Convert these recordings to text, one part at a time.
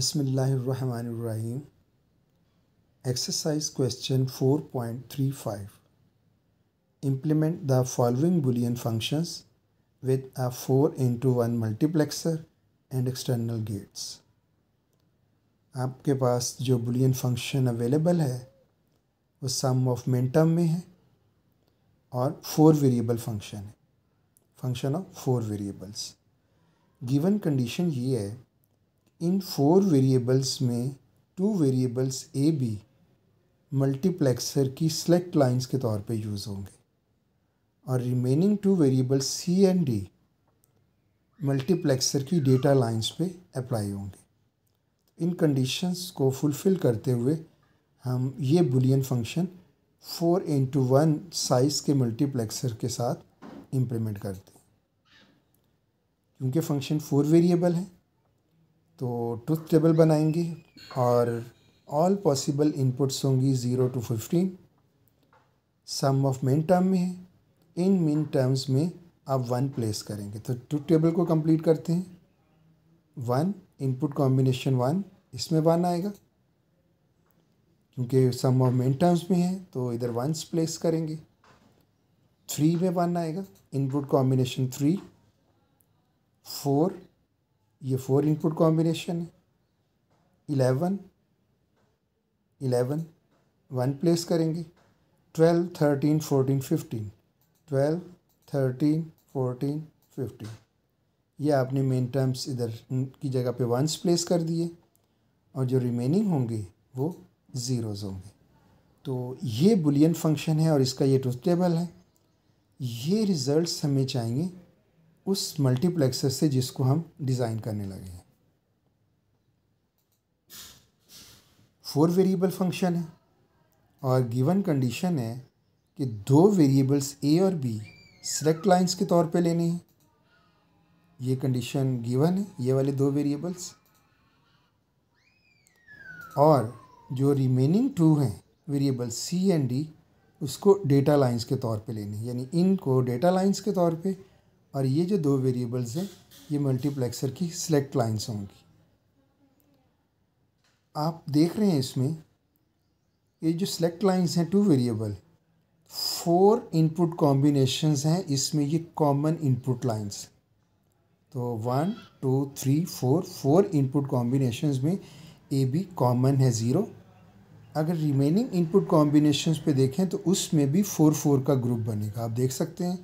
बिसमीम exercise question 4.35 implement the following Boolean functions with a four into one multiplexer and external gates आपके पास जो Boolean function available है वो सम of mentum में है और फोर वेरिएबल फंक्शन है function of four variables given condition ये है इन फोर वेरिएबल्स में two variables A B multiplexer की सेलेक्ट लाइंस के तौर पे यूज़ होंगे और remaining two variables C and D multiplexer की डेटा लाइंस पे अप्लाई होंगे इन कंडीशंस को फुलफ़िल करते हुए हम ये Boolean function four into one size के मल्टीप्लेक्सर के साथ इम्प्लीमेंट करते हैं क्योंकि फंक्शन फोर वेरिएबल है तो ट्रुथ टेबल बनाएंगे और ऑल पॉसिबल इनपुट्स होंगी zero to fifteen sum of minterm में है इन मेन टर्म्स में आप वन प्लेस करेंगे तो ट्रुथ टेबल को कंप्लीट करते हैं वन इनपुट कॉम्बिनेशन वन इसमें वन आएगा क्योंकि सम ऑफ मेन टर्म्स में है तो इधर वंस प्लेस करेंगे थ्री में वन आएगा इनपुट कॉम्बिनेशन थ्री फोर ये फोर इनपुट कॉम्बिनेशन है इलेवन इलेवन वन प्लेस करेंगे twelve thirteen fourteen fifteen twelve thirteen fourteen fifteen ये आपने मेन टर्म्स इधर की जगह पे वंस प्लेस कर दिए और जो रिमेनिंग होंगे वो ज़ीरोज़ होंगे तो ये बुलियन फंक्शन है और इसका ये टूथ टेबल है ये रिज़ल्ट्स हमें चाहिए उस मल्टीप्लेक्सर से जिसको हम डिज़ाइन करने लगे हैं फोर वेरिएबल फंक्शन है और गिवन कंडीशन है कि दो वेरिएबल्स ए और बी सिलेक्ट लाइंस के तौर पे लेने हैं ये कंडीशन गिवन है ये वाले दो वेरिएबल्स और जो रिमेनिंग टू हैं वेरिएबल सी एंड डी उसको डेटा लाइंस के तौर पे लेने यानी इनको डेटा लाइंस के तौर पे और ये जो दो वेरिएबल्स हैं ये मल्टीप्लेक्सर की सिलेक्ट लाइन्स होंगी आप देख रहे हैं इसमें ये जो सिलेक्ट लाइन्स हैं two variable four input combinations हैं इसमें ये कॉमन इनपुट लाइन्स तो one two three four four input combinations में ए बी कॉमन है ज़ीरो अगर रिमेनिंग इनपुट कॉम्बिनेशंस पे देखें तो उसमें भी फोर फोर का ग्रुप बनेगा आप देख सकते हैं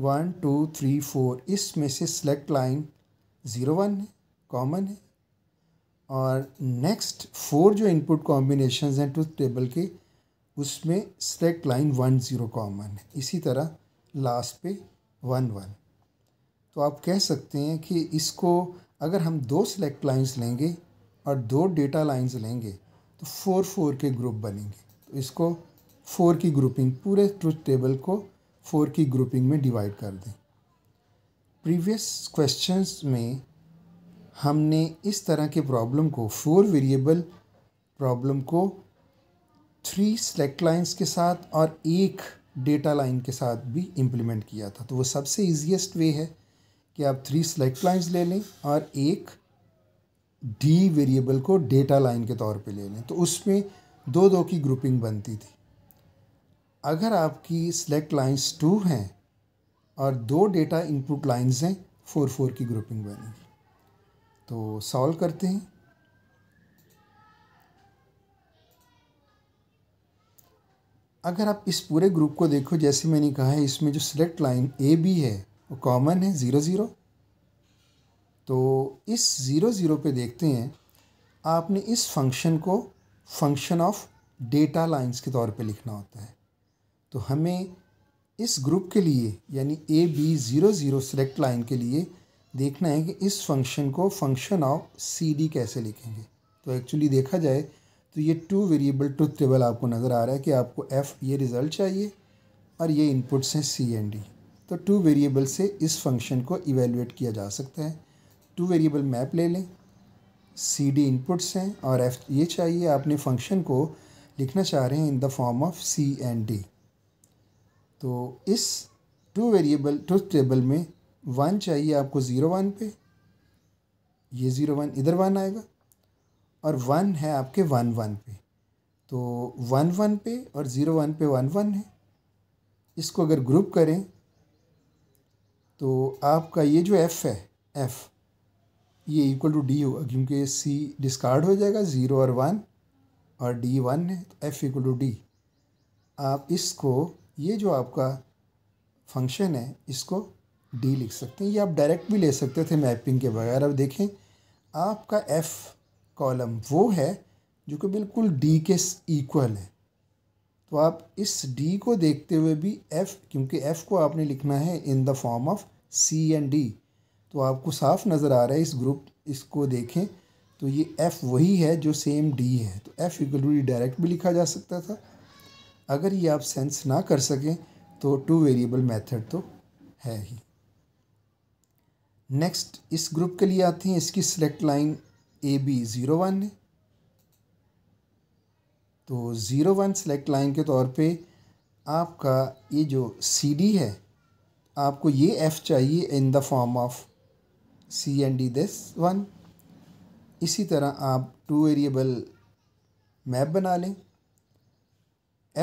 वन टू थ्री फोर इसमें से सेलेक्ट लाइन ज़ीरो वन है कॉमन है और नेक्स्ट फोर जो इनपुट कॉम्बिनेशन हैं ट्रुथ टेबल के उसमें select line one zero common है इसी तरह लास्ट पे वन वन तो आप कह सकते हैं कि इसको अगर हम दो सेलेक्ट लाइंस लेंगे और दो डेटा लाइंस लेंगे तो फोर फोर के ग्रुप बनेंगे तो इसको फोर की ग्रुपिंग पूरे ट्रुथ टेबल को फोर की ग्रुपिंग में डिवाइड कर दें प्रीवियस क्वेश्चंस में हमने इस तरह के प्रॉब्लम को फोर वेरिएबल प्रॉब्लम को थ्री सेलेक्ट लाइंस के साथ और एक डेटा लाइन के साथ भी इम्प्लीमेंट किया था तो वो सबसे ईजिएस्ट वे है कि आप थ्री सेलेक्ट लाइंस ले लें और एक डी वेरिएबल को डेटा लाइन के तौर पे ले लें तो उसमें दो दो की ग्रुपिंग बनती थी अगर आपकी सिलेक्ट लाइंस टू हैं और दो डेटा इनपुट लाइंस हैं फोर फोर की ग्रुपिंग बनेगी तो सॉल्व करते हैं अगर आप इस पूरे ग्रुप को देखो जैसे मैंने कहा है इसमें जो सिलेक्ट लाइन ए बी है वो कॉमन है ज़ीरो ज़ीरो तो इस ज़ीरो ज़ीरो पे देखते हैं आपने इस फंक्शन को फंक्शन ऑफ डेटा लाइंस के तौर पे लिखना होता है तो हमें इस ग्रुप के लिए यानी A B zero zero select line के लिए देखना है कि इस फंक्शन को फंक्शन ऑफ सी डी कैसे लिखेंगे तो एक्चुअली देखा जाए तो ये टू वेरिएबल ट्रुथ टेबल आपको नज़र आ रहा है कि आपको एफ़ ये रिज़ल्ट चाहिए और ये इनपुट्स हैं सी एंड डी तो टू वेरिएबल से इस फंक्शन को इवेलुएट किया जा सकता है टू वेरिएबल मैप ले लें सी डी इनपुट्स हैं और एफ ये चाहिए आपने फंक्शन को लिखना चाह रहे हैं in the form of C and D तो इस टू वेरिएबल टू टेबल में वन चाहिए आपको ज़ीरो वन पे ये ज़ीरो वन इधर वन आएगा और वन है आपके वन वन पे तो वन वन पे और ज़ीरो वन पे वन वन है इसको अगर ग्रुप करें तो आपका ये जो एफ़ है एफ़ ये इक्वल टू डी होगा क्योंकि सी डिस्कार्ड हो जाएगा ज़ीरो और वन और डी वन है तो एफ़ इक्वल टू डी आप इसको ये जो आपका फंक्शन है इसको डी लिख सकते हैं ये आप डायरेक्ट भी ले सकते थे मैपिंग के बगैर अब देखें आपका एफ़ कॉलम वो है जो कि बिल्कुल डी के इक्वल है तो आप इस डी को देखते हुए भी एफ़ क्योंकि एफ़ को आपने लिखना है in the form of C and D तो आपको साफ नज़र आ रहा है इस ग्रुप इसको देखें तो ये एफ़ वही है जो सेम डी है तो F equal to D direct भी लिखा जा सकता था अगर ये आप सेंस ना कर सकें तो टू वेरिएबल मेथड तो है ही नेक्स्ट इस ग्रुप के लिए आते हैं इसकी select line A B zero one है तो ज़ीरो वन सेलेक्ट लाइन के तौर पे आपका ये जो सी डी है आपको ये एफ़ चाहिए in the form of C and D this one इसी तरह आप टू वेरिएबल मैप बना लें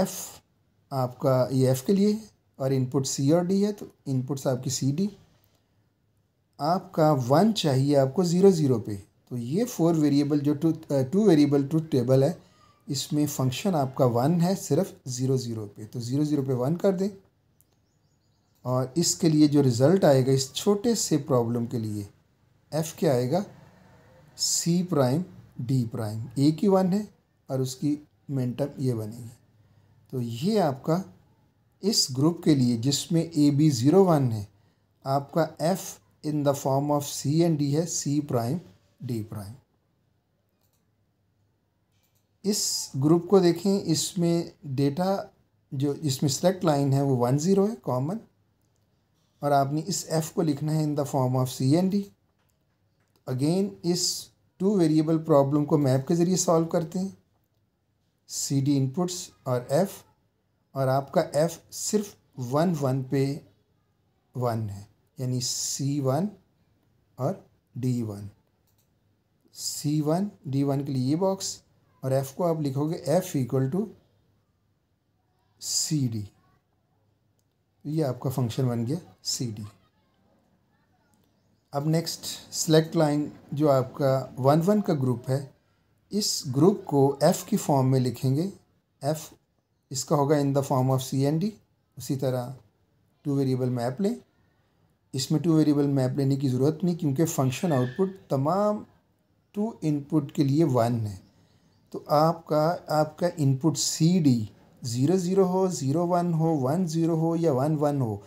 एफ़ आपका ये एफ़ के लिए है और इनपुट सी और डी है तो इनपुट्स आपकी सी डी आपका वन चाहिए आपको ज़ीरो ज़ीरो पे तो ये फोर वेरिएबल जो टू टू वेरिएबल टू टेबल है इसमें फंक्शन आपका वन है सिर्फ ज़ीरो ज़ीरो पे तो ज़ीरो ज़ीरो पे वन कर दें और इसके लिए जो रिज़ल्ट आएगा इस छोटे से प्रॉब्लम के लिए एफ़ क्या आएगा C prime D prime A की वन है और उसकी मेंटम ये बनेगी तो ये आपका इस ग्रुप के लिए जिसमें ए बी ज़ीरो वन है आपका F in the form of C and D है सी प्राइम डी प्राइम इस ग्रुप को देखें इसमें डेटा जो इसमें सेलेक्ट लाइन है वो वन ज़ीरो है कॉमन और आपने इस एफ़ को लिखना है in the form of C and D again इस टू वेरिएबल प्रॉब्लम को मैप के ज़रिए सॉल्व करते हैं सी डी इनपुट्स और एफ़ और आपका एफ़ सिर्फ वन वन पे वन है यानी सी वन और D one C one D one के लिए ये बॉक्स और एफ़ को आप लिखोगे F equal to C D ये आपका फंक्शन बन गया सी डी अब नेक्स्ट सेलेक्ट लाइन जो आपका वन वन का ग्रुप है इस ग्रुप को एफ़ की फॉर्म में लिखेंगे एफ़ इसका होगा in the form of C and D उसी तरह टू वेरिएबल मैप लें इसमें टू वेरिएबल मैप लेने की ज़रूरत नहीं क्योंकि फंक्शन आउटपुट तमाम टू इनपुट के लिए वन है तो आपका आपका input C D zero zero हो ज़ीरो वन हो वन ज़ीरो हो या वन वन हो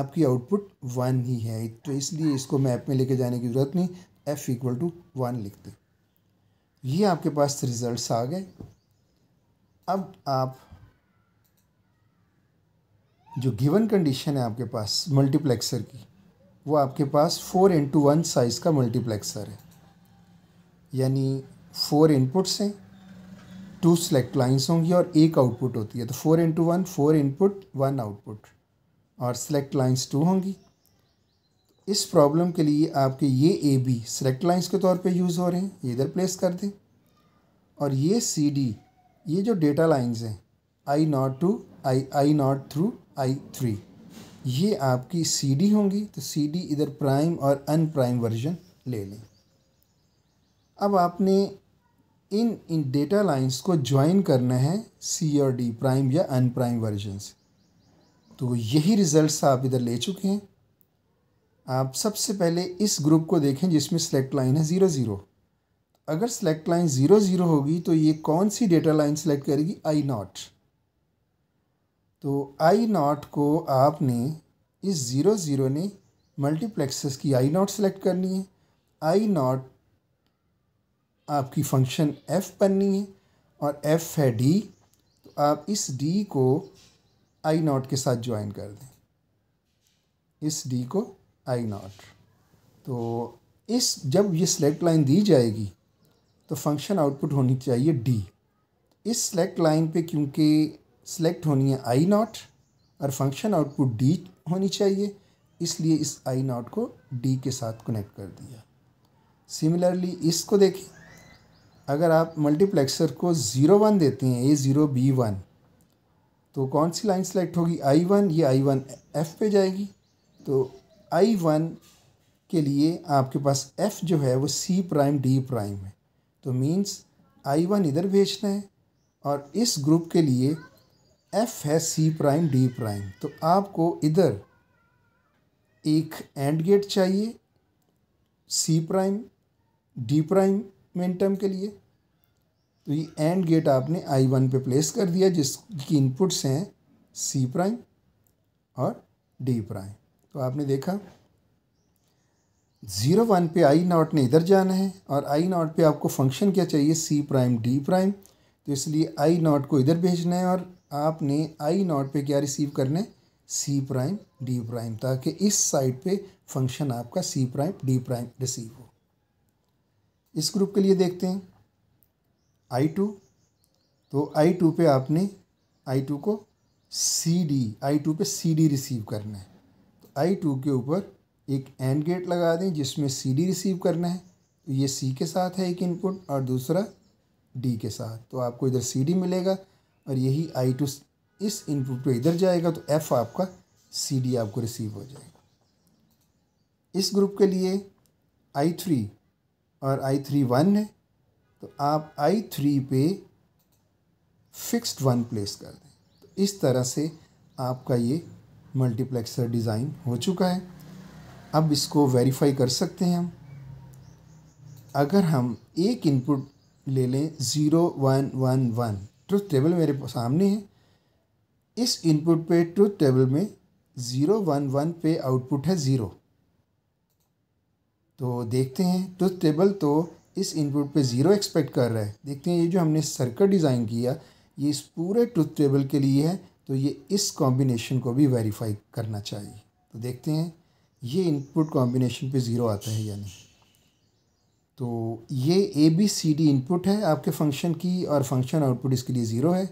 आपकी आउटपुट वन ही है तो इसलिए इसको मैप में लेके जाने की ज़रूरत नहीं एफ़ इक्वल टू वन लिखते ये आपके पास रिज़ल्ट्स आ गए अब आप जो गिवन कंडीशन है आपके पास मल्टीप्लेक्सर की वो आपके पास फोर इंटू वन साइज़ का मल्टीप्लेक्सर है यानी फोर इनपुट्स हैं टू सेलेक्ट लाइंस होंगी और एक आउटपुट होती है तो four into one four input one output और सेलेक्ट लाइंस टू होंगी इस प्रॉब्लम के लिए आपके ये ए बी सेलेक्ट लाइन्स के तौर पे यूज़ हो रहे हैं ये इधर प्लेस कर दें और ये सी डी ये जो डेटा लाइंस हैं I nought to I I nought through I three ये आपकी सी डी होंगी तो सी डी इधर प्राइम और अन प्राइम वर्जन ले लें अब आपने इन इन डेटा लाइंस को ज्वाइन करना है सी और डी प्राइम या अन प्राइम वर्जन से तो यही रिज़ल्ट आप इधर ले चुके हैं आप सबसे पहले इस ग्रुप को देखें जिसमें सेलेक्ट लाइन है ज़ीरो ज़ीरो अगर सेलेक्ट लाइन ज़ीरो ज़ीरो होगी तो ये कौन सी डेटा लाइन सेलेक्ट करेगी आई नॉट तो आई नॉट को आपने इस ज़ीरो ज़ीरो ने मल्टीप्लेक्सेस की आई नॉट सेलेक्ट करनी है आई नॉट आपकी फंक्शन एफ़ बननी है और एफ़ है डी तो आप इस डी को आई नॉट के साथ ज्वाइन कर दें इस डी को आई नॉट तो इस जब ये सिलेक्ट लाइन दी जाएगी तो फंक्शन आउटपुट होनी चाहिए डी इस सेलेक्ट लाइन पे क्योंकि सेलेक्ट होनी है आई नॉट और फंक्शन आउटपुट डी होनी चाहिए इसलिए इस आई नॉट को डी के साथ कनेक्ट कर दिया सिमिलरली इसको देखें अगर आप मल्टीप्लेक्सर को ज़ीरो वन देते हैं ए ज़ीरो बी वन तो कौन सी लाइन सेलेक्ट होगी आई वन ये आई वन एफ पे जाएगी तो आई वन के लिए आपके पास एफ जो है वो सी प्राइम डी प्राइम है तो मीन्स आई वन इधर भेजना है और इस ग्रुप के लिए एफ है सी प्राइम डी प्राइम तो आपको इधर एक एंड गेट चाहिए सी प्राइम डी प्राइम मेंटम के लिए तो ये एंड गेट आपने आई वन पे प्लेस कर दिया जिसकी इनपुट्स हैं सी प्राइम और डी प्राइम तो आपने देखा ज़ीरो वन पे आई नॉट ने इधर जाना है और आई नॉट पे आपको फंक्शन क्या चाहिए सी प्राइम डी प्राइम तो इसलिए आई नॉट को इधर भेजना है और आपने आई नॉट पे क्या रिसीव करना है सी प्राइम डी प्राइम ताकि इस साइड पे फंक्शन आपका C prime D prime receive हो इस ग्रुप के लिए देखते हैं आई टू तो आई टू पे आपने आई टू को सी डी आई टू पे सी डी रिसीव करना है तो आई टू के ऊपर एक एंड गेट लगा दें जिसमें सी डी रिसीव करना है तो ये सी के साथ है एक इनपुट और दूसरा डी के साथ तो आपको इधर सी डी मिलेगा और यही आई टू इस इनपुट पे इधर जाएगा तो एफ़ आपका सी डी आपको रिसीव हो जाएगा इस ग्रुप के लिए आई थ्री और आई थ्री वन है तो आप आई थ्री पे फिक्स्ड वन प्लेस कर दें तो इस तरह से आपका ये मल्टीप्लेक्सर डिज़ाइन हो चुका है अब इसको वेरीफाई कर सकते हैं हम अगर हम एक इनपुट ले लें zero one one one truth table मेरे सामने है इस इनपुट पे ट्रुथ टेबल में ज़ीरो वन वन पे आउटपुट है ज़ीरो तो देखते हैं ट्रुथ टेबल तो इस इनपुट पे ज़ीरो एक्सपेक्ट कर रहा है देखते हैं ये जो हमने सर्कल डिज़ाइन किया ये इस पूरे ट्रुथ टेबल के लिए है तो ये इस कॉम्बिनेशन को भी वेरीफाई करना चाहिए तो देखते हैं ये इनपुट कॉम्बिनेशन पे ज़ीरो आता है यानी तो ये A B C D input है आपके फंक्शन की और फंक्शन आउटपुट इसके लिए ज़ीरो है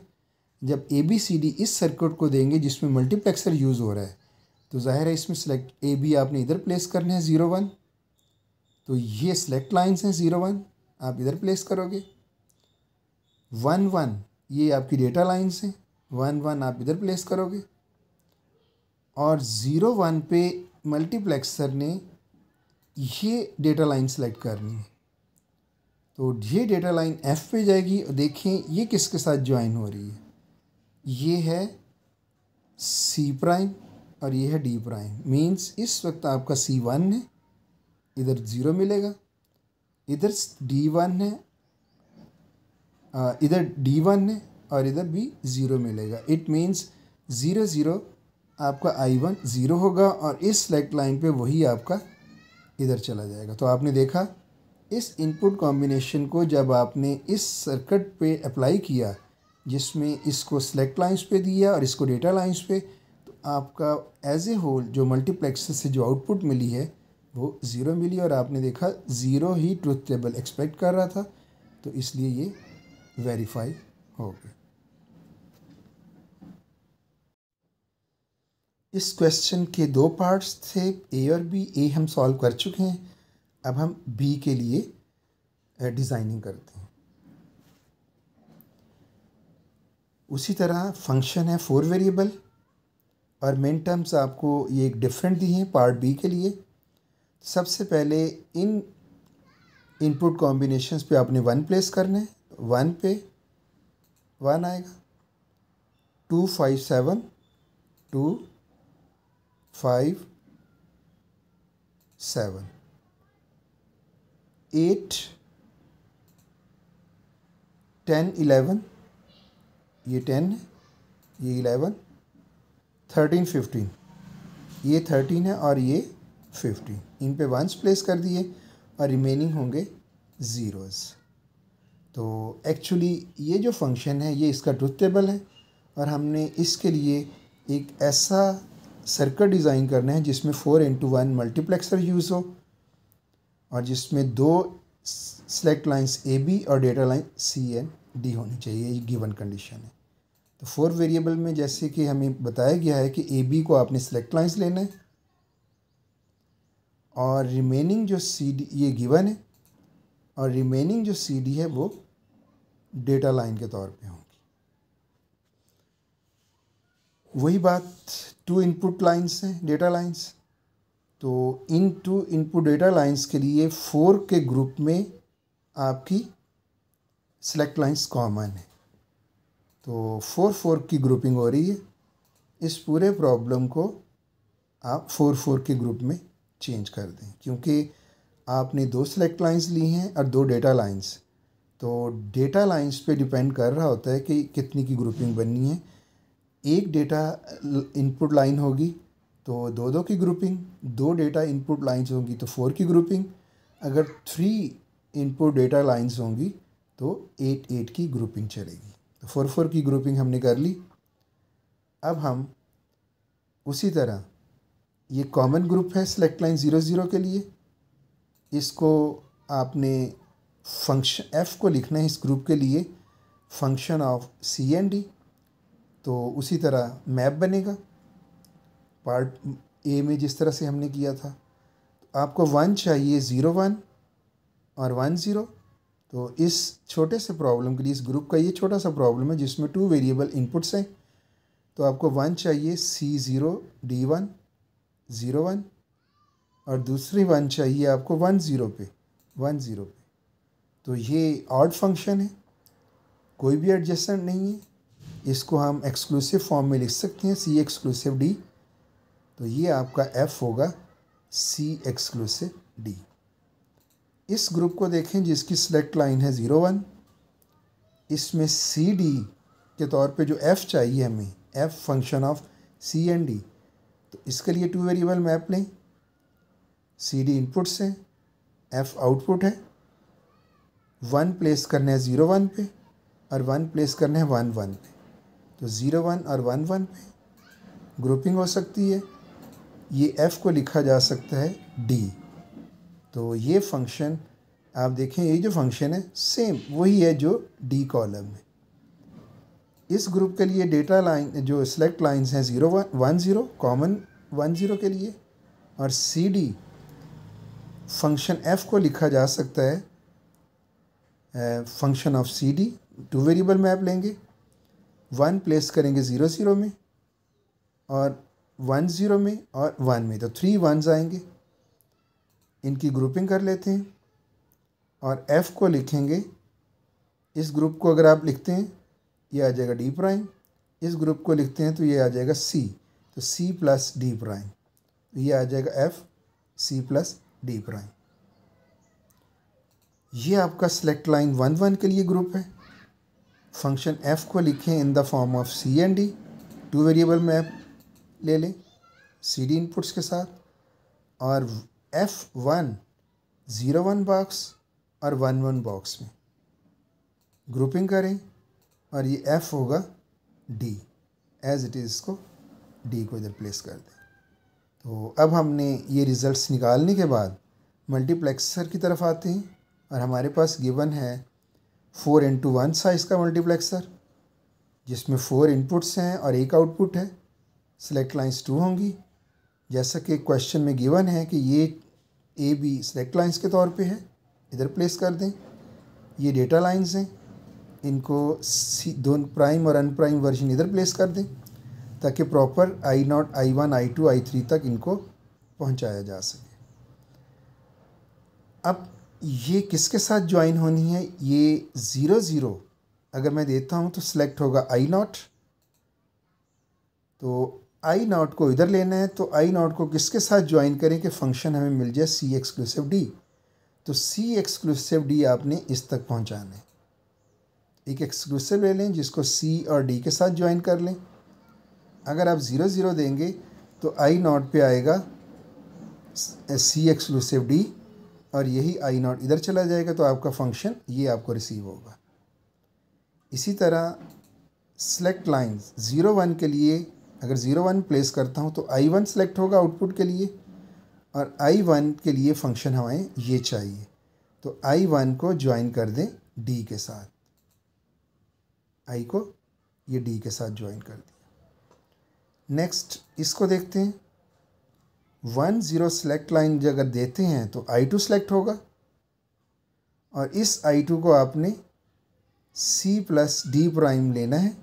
जब ए बी सी डी इस सर्किट को देंगे जिसमें मल्टीप्लेक्सर यूज़ हो रहा है तो ज़ाहिर है इसमें सेलेक्ट ए बी आपने इधर प्लेस करने हैं ज़ीरो वन तो ये सेलेक्ट लाइन्स हैं ज़ीरो वन आप इधर प्लेस करोगे वन वन ये आपकी डेटा लाइन्स हैं वन वन आप इधर प्लेस करोगे और ज़ीरो वन पे मल्टीप्लेक्सर ने ये डेटा लाइन सेलेक्ट करनी है तो ये डेटा लाइन एफ़ पे जाएगी और देखें ये किसके साथ ज्वाइन हो रही है ये है सी प्राइम और ये है डी प्राइम मींस इस वक्त आपका सी वन है इधर ज़ीरो मिलेगा इधर डी वन है इधर डी वन है और इधर भी ज़ीरो मिलेगा इट मींस ज़ीरो ज़ीरो आपका आई वन ज़ीरो होगा और इस सेलेक्ट लाइन पे वही आपका इधर चला जाएगा तो आपने देखा इस इनपुट कॉम्बिनेशन को जब आपने इस सर्किट पे अप्लाई किया जिसमें इसको सेलेक्ट लाइंस पे दिया और इसको डेटा लाइंस पे तो आपका एज ए होल जो मल्टीप्लेक्सर से जो आउटपुट मिली है वो ज़ीरो मिली और आपने देखा ज़ीरो ही ट्रुथ टेबल एक्सपेक्ट कर रहा था तो इसलिए ये वेरीफाई हो गया इस क्वेश्चन के दो पार्ट्स थे ए और बी ए हम सॉल्व कर चुके हैं अब हम बी के लिए डिज़ाइनिंग करते हैं उसी तरह फंक्शन है फोर वेरिएबल और मेन टर्म्स आपको ये एक डिफरेंट दी हैं पार्ट बी के लिए सबसे पहले इन इनपुट कॉम्बिनेशंस पे आपने वन प्लेस करने हैं वन पे वन आएगा two five seven two five seven eight ten eleven ये टेन है ये इलेवन थर्टीन फिफ्टीन ये थर्टीन है और ये फिफ्टीन इन पे वंस प्लेस कर दिए और रिमेनिंग होंगे ज़ीरोज़ तो एक्चुअली ये जो फंक्शन है ये इसका ट्रुथ टेबल है और हमने इसके लिए एक ऐसा सर्कल डिज़ाइन करने हैं जिसमें four into one multiplexer use हो और जिसमें दो सेलेक्ट लाइंस ए बी और data line C and D होनी चाहिए ये गिवन कंडीशन है तो फोर वेरिएबल में जैसे कि हमें बताया गया है कि ए बी को आपने सेलेक्ट लाइंस लेना है और रिमेनिंग जो सी डी ये गिवन है और रिमेनिंग जो सी डी है वो डेटा लाइन के तौर पे हों वही बात टू इनपुट लाइन्स हैं डेटा लाइन्स तो इन टू इनपुट डेटा लाइन्स के लिए फोर के ग्रुप में आपकी सेलेक्ट लाइन्स कॉमन है तो फोर फोर की ग्रुपिंग हो रही है इस पूरे प्रॉब्लम को आप फोर फोर के ग्रुप में चेंज कर दें क्योंकि आपने दो सेलेक्ट लाइन्स ली हैं और दो डेटा लाइन्स तो डेटा लाइन्स पे डिपेंड कर रहा होता है कि कितनी की ग्रुपिंग बननी है एक डेटा इनपुट लाइन होगी तो दो दो की ग्रुपिंग दो डेटा इनपुट लाइंस होंगी तो फोर की ग्रुपिंग अगर थ्री इनपुट डेटा लाइंस होंगी तो एट एट की ग्रुपिंग चलेगी तो फोर फोर की ग्रुपिंग हमने कर ली अब हम उसी तरह ये कॉमन ग्रुप है सेलेक्ट लाइन ज़ीरो ज़ीरो के लिए इसको आपने फंक्शन एफ़ को लिखना है इस ग्रुप के लिए function of C and D तो उसी तरह मैप बनेगा पार्ट ए में जिस तरह से हमने किया था तो आपको वन चाहिए ज़ीरो वन और वन ज़ीरो तो इस छोटे से प्रॉब्लम के लिए इस ग्रुप का ये छोटा सा प्रॉब्लम है जिसमें टू वेरिएबल इनपुट्स हैं तो आपको वन चाहिए C zero D one zero one और दूसरी वन चाहिए आपको वन ज़ीरो पे वन ज़ीरो पे तो ये ऑड फंक्शन है कोई भी एडजस्टमेंट नहीं है इसको हम एक्सक्लूसिव फॉर्म में लिख सकते हैं सी एक्सक्लूसिव डी तो ये आपका एफ होगा सी एक्सक्लूसिव डी इस ग्रुप को देखें जिसकी सेलेक्ट लाइन है ज़ीरो वन इसमें सी डी के तौर पे जो एफ़ चाहिए हमें F function of C and D तो इसके लिए टू वेरिएबल मैप लें सी डी इनपुट्स हैं एफ़ आउटपुट है वन प्लेस करना है ज़ीरो वन पे और वन प्लेस करना है वन वन पे तो ज़ीरो वन और वन वन में ग्रुपिंग हो सकती है ये एफ़ को लिखा जा सकता है डी तो ये फंक्शन आप देखें ये जो फंक्शन है सेम वही है जो डी कॉलम में इस ग्रुप के लिए डेटा लाइन जो सिलेक्ट लाइंस हैं zero one one zero common one zero के लिए और सी डी फंक्शन एफ को लिखा जा सकता है function of C D two variable map लेंगे वन प्लेस करेंगे ज़ीरो ज़ीरो में और वन ज़ीरो में और वन में तो थ्री वंस आएंगे इनकी ग्रुपिंग कर लेते हैं और एफ़ को लिखेंगे इस ग्रुप को अगर आप लिखते हैं ये आ जाएगा डी प्राइम इस ग्रुप को लिखते हैं तो ये आ जाएगा सी तो सी प्लस डी प्राइम ये आ जाएगा F C plus D prime ये आपका सेलेक्ट लाइन वन वन के लिए ग्रुप है फंक्शन एफ को लिखें in the form of C and D two variable में ले लें सी डी इनपुट्स के साथ और F one zero one box और वन वन बॉक्स में ग्रुपिंग करें और ये एफ होगा डी एज इट इज़ इसको डी को इधर प्लेस कर दें तो अब हमने ये रिज़ल्ट्स निकालने के बाद मल्टीप्लेक्सर की तरफ आते हैं और हमारे पास गिवन है फोर इंटू वन सा इसका मल्टीप्लेक्सर जिसमें फोर इनपुट्स हैं और एक आउटपुट है सिलेक्ट लाइंस टू होंगी जैसा कि क्वेश्चन में गिवन है कि ये ए बी सिलेक्ट लाइंस के तौर पे है इधर प्लेस कर दें ये डेटा लाइंस हैं इनको सी दोनों प्राइम और अनप्राइम वर्जन इधर प्लेस कर दें ताकि proper I naught I one I two I three तक इनको पहुंचाया जा सके अब ये किसके साथ ज्वाइन होनी है ये ज़ीरो ज़ीरो अगर मैं देता हूँ तो सिलेक्ट होगा आई नॉट तो आई नॉट को इधर लेना है तो आई नॉट को किसके साथ ज्वाइन करें कि फंक्शन हमें मिल जाए सी एक्सक्लूसिव डी तो सी एक्सक्लूसिव डी आपने इस तक पहुँचाना है एक एक्सक्लूसिव ले लें जिसको सी और डी के साथ ज्वाइन कर लें अगर आप ज़ीरो ज़ीरो देंगे तो आई नॉट पे आएगा सी एक्सक्लूसिव डी और यही आई नॉट इधर चला जाएगा तो आपका फंक्शन ये आपको रिसीव होगा इसी तरह सेलेक्ट लाइंस ज़ीरो वन के लिए अगर ज़ीरो वन प्लेस करता हूँ तो आई वन सेलेक्ट होगा आउटपुट के लिए और आई वन के लिए फंक्शन हमें ये चाहिए तो आई वन को ज्वाइन कर दें डी के साथ आई को ये डी के साथ ज्वाइन कर दिया नेक्स्ट इसको देखते हैं वन ज़ीरो सेलेक्ट लाइन जो अगर देते हैं तो आई टू सेलेक्ट होगा और इस आई टू को आपने सी प्लस डी प्राइम लेना है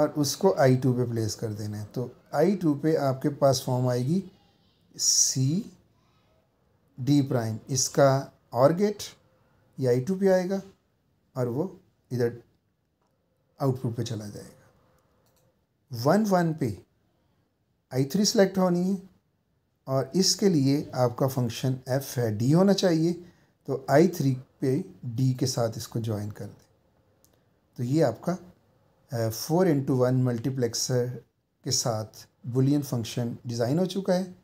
और उसको आई टू पर प्लेस कर देना है तो आई टू पर आपके पास फॉर्म आएगी सी डी प्राइम इसका और गेट ये आई टू पे आएगा और वो इधर आउटपुट पे चला जाएगा वन वन पे आई थ्री सेलेक्ट होनी है और इसके लिए आपका फंक्शन एफ है डी होना चाहिए तो आई थ्री पे डी के साथ इसको ज्वाइन कर दें तो ये आपका फोर इंटू वन मल्टीप्लेक्सर के साथ बुलियन फंक्शन डिज़ाइन हो चुका है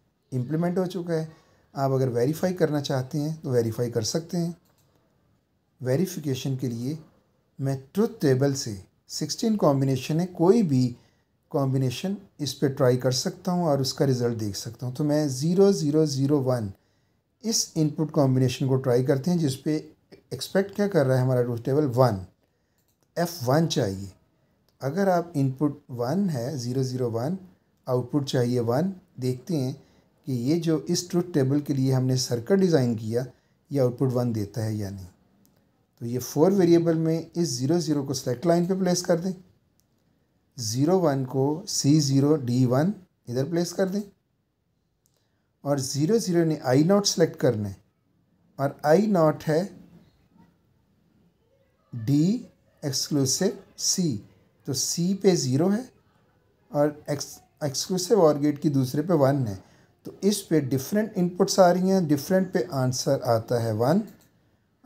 इम्प्लीमेंट हो चुका है आप अगर वेरीफाई करना चाहते हैं तो वेरीफाई कर सकते हैं वेरीफिकेशन के लिए मैं ट्रुथ टेबल से सिक्सटीन कॉम्बिनेशन है कोई भी कॉम्बिनेशन इस पर ट्राई कर सकता हूँ और उसका रिज़ल्ट देख सकता हूँ तो मैं ज़ीरो ज़ीरो ज़ीरो वन इस इनपुट कॉम्बिनेशन को ट्राई करते हैं जिस पे एक्सपेक्ट क्या कर रहा है हमारा truth table one F one चाहिए अगर आप इनपुट वन है ज़ीरो ज़ीरो वन आउटपुट चाहिए वन देखते हैं कि ये जो इस ट्रूथ टेबल के लिए हमने सर्कल डिज़ाइन किया ये आउटपुट वन देता है या नहीं तो ये फोर वेरिएबल में इस ज़ीरो ज़ीरो को सेलेक्ट लाइन पे प्लेस कर दें ज़ीरो वन को सी ज़ीरो डी वन इधर प्लेस कर दें और ज़ीरो ज़ीरो ने आई नॉट सेलेक्ट करना है और आई नॉट है डी एक्सक्लूसिव सी तो सी पे ज़ीरो है और एक्स एक्सक्लूसिव और गेट की दूसरे पे वन है तो इस पे डिफरेंट इनपुट्स आ रही हैं डिफरेंट पे आंसर आता है वन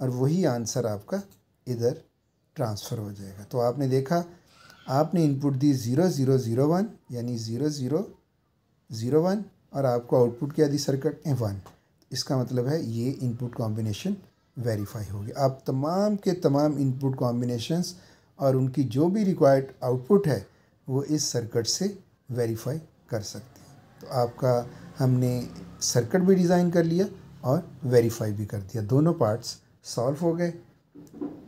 और वही आंसर आपका इधर ट्रांसफ़र हो जाएगा तो आपने देखा आपने इनपुट दी ज़ीरो ज़ीरो ज़ीरो वन यानी ज़ीरो ज़ीरो ज़ीरो वन और आपको आउटपुट क्या दी सर्किट ए वन इसका मतलब है ये इनपुट कॉम्बिनेशन वेरीफाई हो गया आप तमाम के तमाम इनपुट कॉम्बिनेशंस और उनकी जो भी रिक्वायर्ड आउटपुट है वो इस सर्किट से वेरीफाई कर सकते हैं तो आपका हमने सर्किट भी डिज़ाइन कर लिया और वेरीफाई भी कर दिया दोनों पार्ट्स सॉल्व हो गए